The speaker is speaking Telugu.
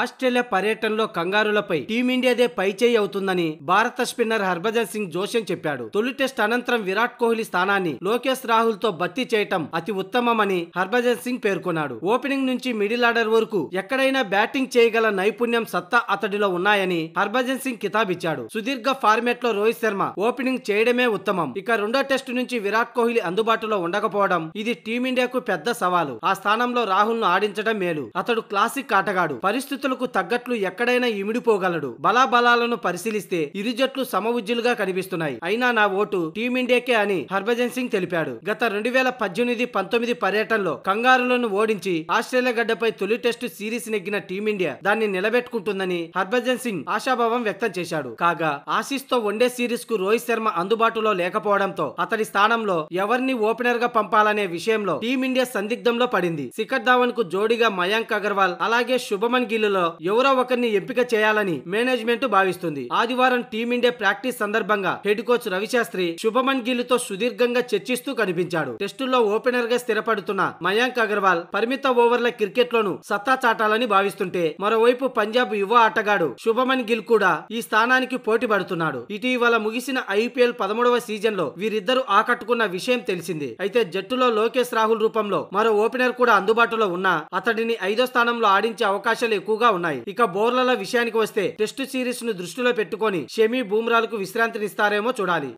ఆస్ట్రేలియా పర్యటనలో కంగారులపై టీమిండియాదే పైచేయి అవుతుందని భారత స్పిన్నర్ హర్భజన్ సింగ్ జోషన్ చెప్పాడు తొలి టెస్ట్ అనంతరం విరాట్ కోహ్లీ స్థానాన్ని లోకేష్ రాహుల్ తో భర్తీ చేయటం అతి ఉత్తమమని హర్భజన్ సింగ్ పేర్కొన్నాడు ఓపెనింగ్ నుంచి మిడిల్ ఆర్డర్ వరకు ఎక్కడైనా బ్యాటింగ్ చేయగల నైపుణ్యం సత్తా అతడిలో ఉన్నాయని హర్భజన్ సింగ్ కితాబిచ్చాడు సుదీర్ఘ ఫార్మేట్ లో రోహిత్ శర్మ ఓపెనింగ్ చేయడమే ఉత్తమం ఇక రెండో టెస్ట్ నుంచి విరాట్ కోహ్లీ అందుబాటులో ఉండకపోవడం ఇది టీమిండియాకు పెద్ద సవాలు ఆ స్థానంలో రాహుల్ ను ఆడించడం మేలు అతడు క్లాసిక్ ఆటగాడు పరిస్థితి పరిస్థితులకు తగ్గట్లు ఎక్కడైనా ఇమిడిపోగలడు బలాబలాలను పరిశీలిస్తే ఇరు జట్లు సమవుజ్జులుగా కనిపిస్తున్నాయి అయినా నా ఓటు టీమిండియాకే అని హర్భజన్ సింగ్ తెలిపాడు గత రెండు వేల పద్దెనిమిది పంతొమ్మిది పర్యటనలో కంగారులను ఓడించి ఆస్ట్రేలియా గడ్డపై తొలి టెస్టు సిరీస్ నెగ్గిన టీమిండియా దాన్ని నిలబెట్టుకుంటుందని హర్భజన్ సింగ్ ఆశాభావం వ్యక్తం చేశాడు కాగా ఆశీస్ తో వన్డే సిరీస్ కు రోహిత్ శర్మ అందుబాటులో లేకపోవడంతో అతడి స్థానంలో ఎవరిని ఓపెనర్ గా పంపాలనే విషయంలో టీమిండియా సందిగ్ధంలో పడింది శిఖర్ ధావన్ కు జోడిగా మయాంక్ అగర్వాల్ అలాగే శుభమన్ గిల్ పోటీలలో ఎవరో ఒకరిని ఎంపిక చేయాలని మేనేజ్మెంట్ భావిస్తుంది ఆదివారం టీమిండియా ప్రాక్టీస్ సందర్భంగా హెడ్ కోచ్ రవిశాస్త్రి శుభమన్ గిల్ తో సుదీర్ఘంగా చర్చిస్తూ కనిపించాడు టెస్టుల్లో ఓపెనర్ గా స్థిరపడుతున్న మయాంక్ అగర్వాల్ పరిమిత ఓవర్ల క్రికెట్ లోను సత్తా చాటాలని భావిస్తుంటే మరోవైపు పంజాబ్ యువ ఆటగాడు శుభమన్ గిల్ కూడా ఈ స్థానానికి పోటీ పడుతున్నాడు ఇటీవల ముగిసిన ఐపీఎల్ పదమూడవ సీజన్ లో వీరిద్దరూ ఆకట్టుకున్న విషయం తెలిసింది అయితే జట్టులో లోకేష్ రాహుల్ రూపంలో మరో ఓపెనర్ కూడా అందుబాటులో ఉన్నా అతడిని ఐదో స్థానంలో ఆడించే అవకాశాలు ఎక్కువ ఎక్కువగా ఉన్నాయి ఇక బౌలర్ల విషయానికి వస్తే టెస్టు సిరీస్ ను దృష్టిలో పెట్టుకుని షమీ బూమ్రాలకు విశ్రాంతినిస్తారేమో చూడాలి